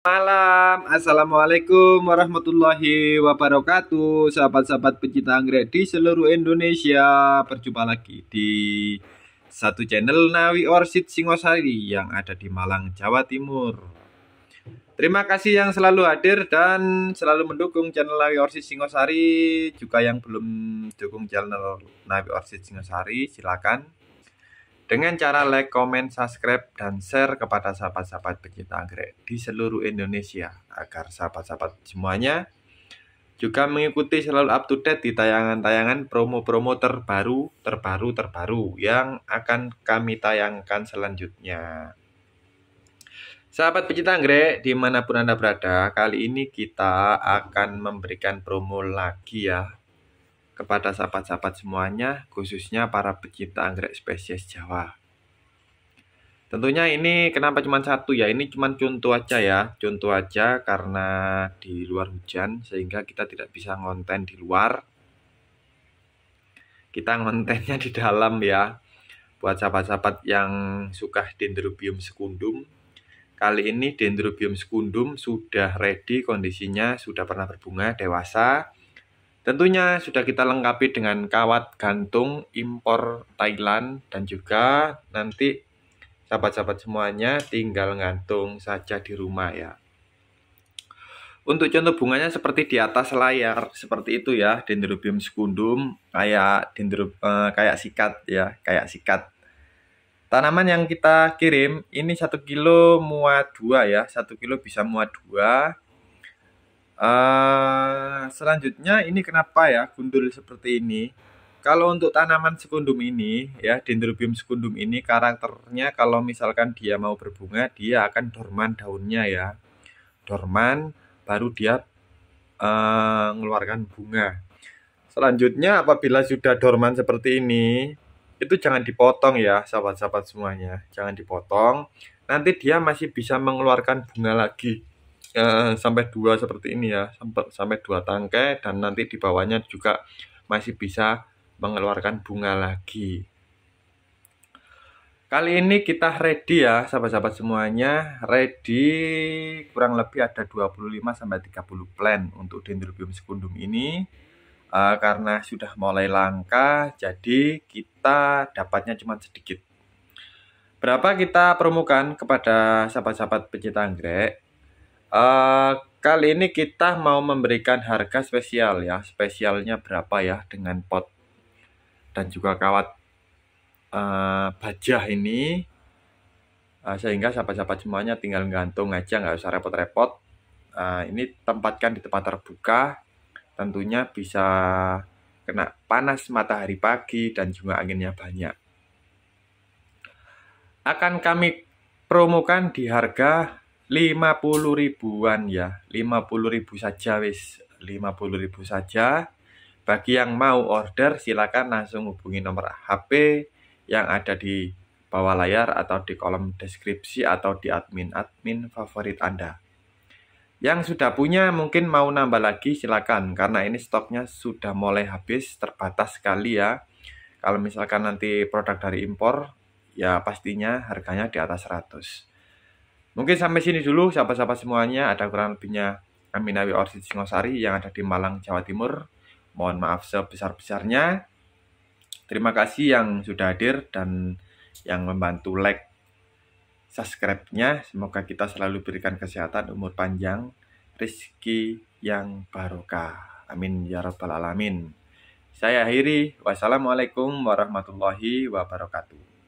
Malam, Assalamualaikum warahmatullahi wabarakatuh Sahabat-sahabat pencinta anggrek di seluruh Indonesia Berjumpa lagi di satu channel Nawi Orchid Singosari yang ada di Malang, Jawa Timur Terima kasih yang selalu hadir dan selalu mendukung channel Nawi Orchid Singosari Juga yang belum dukung channel Nawi Orchid Singosari, silakan dengan cara like, comment, subscribe, dan share kepada sahabat-sahabat pecinta anggrek di seluruh Indonesia agar sahabat-sahabat semuanya juga mengikuti selalu up to date di tayangan-tayangan promo-promo terbaru, terbaru, terbaru yang akan kami tayangkan selanjutnya. Sahabat pecinta anggrek, dimanapun Anda berada, kali ini kita akan memberikan promo lagi ya kepada sahabat-sahabat semuanya, khususnya para pecinta anggrek spesies Jawa. Tentunya ini kenapa cuma satu ya, ini cuma contoh aja ya, contoh aja karena di luar hujan sehingga kita tidak bisa ngonten di luar. Kita ngontennya di dalam ya, buat sahabat-sahabat yang suka dendrobium sekundum. Kali ini dendrobium sekundum sudah ready kondisinya, sudah pernah berbunga dewasa, Tentunya sudah kita lengkapi dengan kawat gantung impor Thailand dan juga nanti sahabat-sahabat semuanya tinggal ngantung saja di rumah ya. Untuk contoh bunganya seperti di atas layar, seperti itu ya, Dendrobium secundum kayak dendrob eh, kayak sikat ya, kayak sikat. Tanaman yang kita kirim ini satu kilo muat dua ya, satu kilo bisa muat dua Eh, selanjutnya ini kenapa ya gundul seperti ini? Kalau untuk tanaman sekundum ini ya dendrobium sekundum ini karakternya kalau misalkan dia mau berbunga dia akan dorman daunnya ya. Dorman baru dia uh, eh, mengeluarkan bunga. Selanjutnya apabila sudah dorman seperti ini itu jangan dipotong ya sahabat-sahabat semuanya. Jangan dipotong. Nanti dia masih bisa mengeluarkan bunga lagi Eh, sampai dua seperti ini ya sampai sampai dua tangkai dan nanti di bawahnya juga masih bisa mengeluarkan bunga lagi kali ini kita ready ya sahabat-sahabat semuanya ready kurang lebih ada 25 sampai 30 plan untuk dendrobium sekundum ini uh, karena sudah mulai langka jadi kita dapatnya cuma sedikit berapa kita permukan kepada sahabat-sahabat pecinta anggrek Eh, kali ini kita mau memberikan harga spesial ya. Spesialnya berapa ya dengan pot dan juga kawat uh, eh, baja ini. Uh, sehingga sahabat-sahabat semuanya tinggal gantung aja nggak usah repot-repot. Uh, ini tempatkan di tempat terbuka. Tentunya bisa kena panas matahari pagi dan juga anginnya banyak. Akan kami promokan di harga 50 ribuan ya 50 ribu saja wis 50 ribu saja bagi yang mau order silakan langsung hubungi nomor HP yang ada di bawah layar atau di kolom deskripsi atau di admin-admin favorit Anda. Yang sudah punya mungkin mau nambah lagi silakan karena ini stoknya sudah mulai habis terbatas sekali ya. Kalau misalkan nanti produk dari impor ya pastinya harganya di atas 100. Mungkin sampai sini dulu sahabat-sahabat semuanya. Ada kurang lebihnya Aminawi Orsid Singosari yang ada di Malang, Jawa Timur. Mohon maaf sebesar-besarnya. Terima kasih yang sudah hadir dan yang membantu like subscribe-nya. Semoga kita selalu berikan kesehatan, umur panjang, rezeki yang barokah. Amin ya rabbal alamin. Saya akhiri. Wassalamualaikum warahmatullahi wabarakatuh.